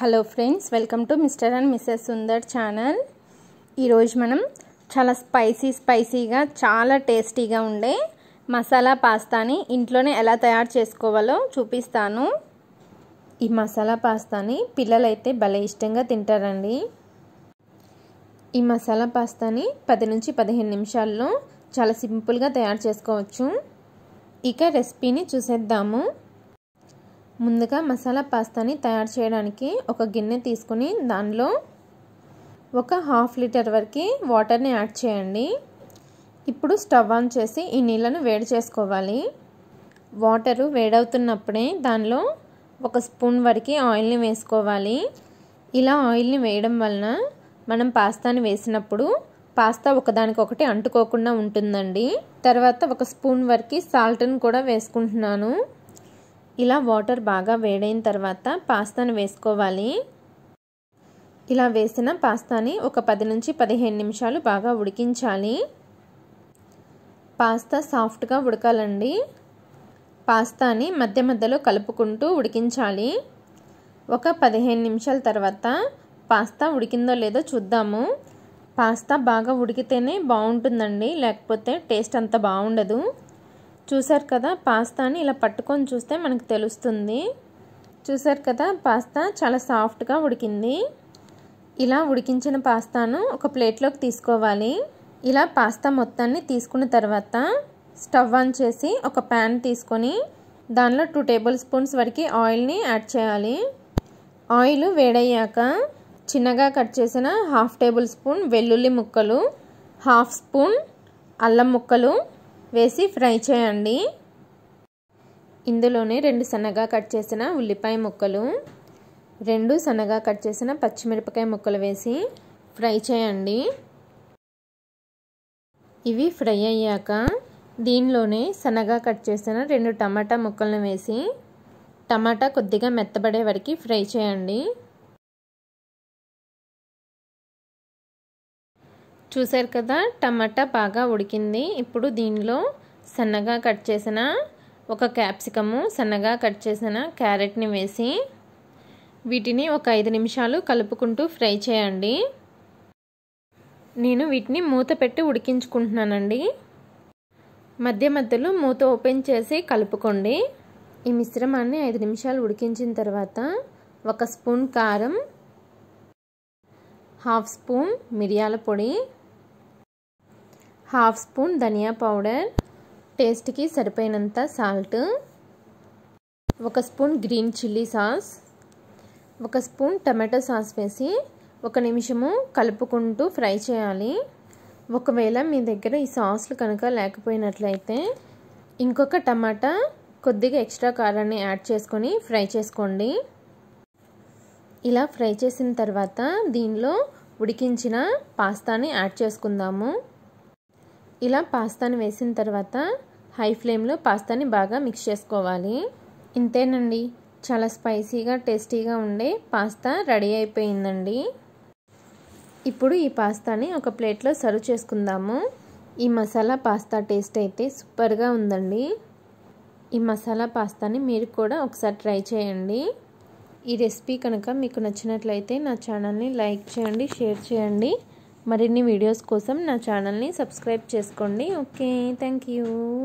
hello friends welcome to Mr and Mrs Sundar channel ఈరోజు మనం చాలా స్పైసీ స్పైసీగా చాలా టేస్టీగా ఉండే మసాలా పాస్తాని ఇంట్లోనే ఎలా తయారు చేసుకోవాలో చూపిస్తాను ఈ మసాలా పాస్తాని పిల్లలైతే భలే ఇష్టంగా తింటారండి ఈ మసాలా పాస్తాని పది నుంచి పదిహేను నిమిషాల్లో చాలా సింపుల్గా తయారు చేసుకోవచ్చు ఇక రెసిపీని చూసేద్దాము ముందుగా మసాలా పాస్తాని తయారు చేయడానికి ఒక గిన్నె తీసుకుని దానిలో ఒక హాఫ్ లీటర్ వరకు వాటర్ని యాడ్ చేయండి ఇప్పుడు స్టవ్ ఆన్ చేసి ఈ నీళ్ళను వేడి చేసుకోవాలి వాటరు వేడవుతున్నప్పుడే దానిలో ఒక స్పూన్ వరకు ఆయిల్ని వేసుకోవాలి ఇలా ఆయిల్ని వేయడం వలన మనం పాస్తాని వేసినప్పుడు పాస్తా ఒకదానికొకటి అంటుకోకుండా ఉంటుందండి తర్వాత ఒక స్పూన్ వరకు సాల్ట్ని కూడా వేసుకుంటున్నాను ఇలా వాటర్ బాగా వేడైన తర్వాత పాస్తాను వేసుకోవాలి ఇలా వేసిన పాస్తాని ఒక పది నుంచి పదిహేను నిమిషాలు బాగా ఉడికించాలి పాస్తా సాఫ్ట్గా ఉడకాలండి పాస్తాని మధ్య మధ్యలో కలుపుకుంటూ ఉడికించాలి ఒక పదిహేను నిమిషాల తర్వాత పాస్తా ఉడికిందో లేదో చూద్దాము పాస్తా బాగా ఉడికితేనే బాగుంటుందండి లేకపోతే టేస్ట్ అంత బాగుండదు చూసారు కదా పాస్తాని ఇలా పట్టుకొని చూస్తే మనకు తెలుస్తుంది చూసారు కదా పాస్తా చాలా సాఫ్ట్గా ఉడికింది ఇలా ఉడికించిన పాస్తాను ఒక ప్లేట్లోకి తీసుకోవాలి ఇలా పాస్తా మొత్తాన్ని తీసుకున్న తర్వాత స్టవ్ ఆన్ చేసి ఒక ప్యాన్ తీసుకొని దానిలో టూ టేబుల్ స్పూన్స్ వరకు ఆయిల్ని యాడ్ చేయాలి ఆయిల్ వేడయ్యాక చిన్నగా కట్ చేసిన హాఫ్ టేబుల్ స్పూన్ వెల్లుల్లి ముక్కలు హాఫ్ స్పూన్ అల్లం ముక్కలు వేసి ఫ్రై చేయండి ఇందులోనే రెండు సన్నగా కట్ చేసిన ఉల్లిపాయ ముక్కలు రెండు సన్నగా కట్ చేసిన పచ్చిమిరపకాయ ముక్కలు వేసి ఫ్రై చేయండి ఇవి ఫ్రై అయ్యాక దీనిలోనే సన్నగా కట్ చేసిన రెండు టమాటా ముక్కలను వేసి టమాటా కొద్దిగా మెత్తబడే వరకు ఫ్రై చేయండి చూసారు కదా టమాటా బాగా ఉడికింది ఇప్పుడు దీనిలో సన్నగా కట్ చేసిన ఒక క్యాప్సికము సన్నగా కట్ చేసిన క్యారెట్ని వేసి వీటిని ఒక ఐదు నిమిషాలు కలుపుకుంటూ ఫ్రై చేయండి నేను వీటిని మూత పెట్టి ఉడికించుకుంటున్నానండి మధ్య మధ్యలో మూత ఓపెన్ చేసి కలుపుకోండి ఈ మిశ్రమాన్ని ఐదు నిమిషాలు ఉడికించిన తర్వాత ఒక స్పూన్ కారం హాఫ్ స్పూన్ మిరియాల పొడి హాఫ్ స్పూన్ ధనియా పౌడర్ టేస్ట్కి సరిపోయినంత సాల్ట్ ఒక స్పూన్ గ్రీన్ చిల్లీ సాస్ ఒక స్పూన్ టమాటో సాస్ వేసి ఒక నిమిషము కలుపుకుంటూ ఫ్రై చేయాలి ఒకవేళ మీ దగ్గర ఈ సాస్లు కనుక లేకపోయినట్లయితే ఇంకొక టమాటా కొద్దిగా ఎక్స్ట్రా కారాన్ని యాడ్ చేసుకొని ఫ్రై చేసుకోండి ఇలా ఫ్రై చేసిన తర్వాత దీనిలో ఉడికించిన పాస్తాని యాడ్ చేసుకుందాము ఇలా పాస్తాని వేసిన తర్వాత హై ఫ్లేమ్లో పాస్తాని బాగా మిక్స్ చేసుకోవాలి ఇంతేనండి చాలా స్పైసీగా టేస్టీగా ఉండే పాస్తా రెడీ అయిపోయిందండి ఇప్పుడు ఈ పాస్తాని ఒక ప్లేట్లో సర్వ్ చేసుకుందాము ఈ మసాలా పాస్తా టేస్ట్ అయితే సూపర్గా ఉందండి ఈ మసాలా పాస్తాని మీరు కూడా ఒకసారి ట్రై చేయండి ఈ రెసిపీ కనుక మీకు నచ్చినట్లయితే నా ఛానల్ని లైక్ చేయండి షేర్ చేయండి మరిన్ని వీడియోస్ కోసం నా ఛానల్ని సబ్స్క్రైబ్ చేసుకోండి ఓకే థ్యాంక్ యూ